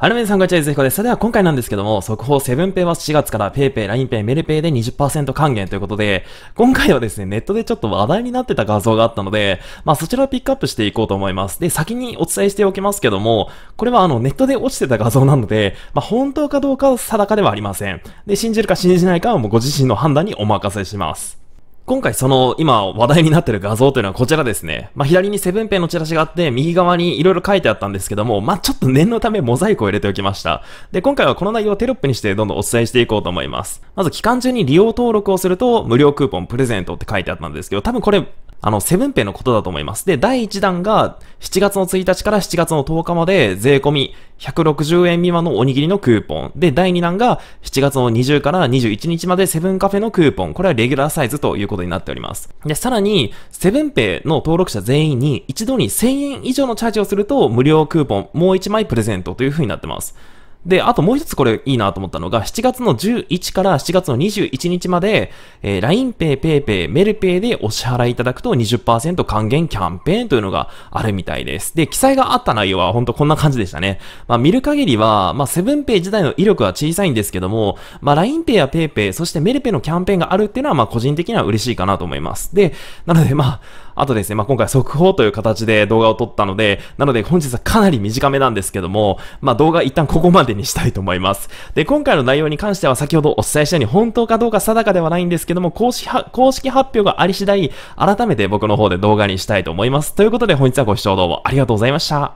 はるめんさんにちは、ゆずひこです。それでは今回なんですけども、速報セブンペイは4月から PayPay、LINEPay、メルペイで20%還元ということで、今回はですね、ネットでちょっと話題になってた画像があったので、まあそちらをピックアップしていこうと思います。で、先にお伝えしておきますけども、これはあのネットで落ちてた画像なので、まあ本当かどうかは定かではありません。で、信じるか信じないかはもうご自身の判断にお任せします。今回その今話題になってる画像というのはこちらですね。まあ、左にセブンペンのチラシがあって、右側に色々書いてあったんですけども、まあ、ちょっと念のためモザイクを入れておきました。で、今回はこの内容をテロップにしてどんどんお伝えしていこうと思います。まず期間中に利用登録をすると無料クーポンプレゼントって書いてあったんですけど、多分これあの、セブンペイのことだと思います。で、第1弾が7月の1日から7月の10日まで税込み160円未満のおにぎりのクーポン。で、第2弾が7月の20から21日までセブンカフェのクーポン。これはレギュラーサイズということになっております。で、さらに、セブンペイの登録者全員に一度に1000円以上のチャージをすると無料クーポンもう1枚プレゼントという風になってます。で、あともう一つこれいいなと思ったのが、7月の11から7月の21日まで、えー、LINEPay、PayPay、MelPay でお支払いいただくと20%還元キャンペーンというのがあるみたいです。で、記載があった内容はほんとこんな感じでしたね。まあ見る限りは、まあブンペイ自体の威力は小さいんですけども、まあ LINEPay や PayPay、そして MelPay のキャンペーンがあるっていうのは、まあ個人的には嬉しいかなと思います。で、なのでまあ、あとですね、まあ、今回速報という形で動画を撮ったので、なので本日はかなり短めなんですけども、まあ、動画一旦ここまでにしたいと思います。で、今回の内容に関しては先ほどお伝えしたように本当かどうか定かではないんですけども、公式公式発表があり次第、改めて僕の方で動画にしたいと思います。ということで本日はご視聴どうもありがとうございました。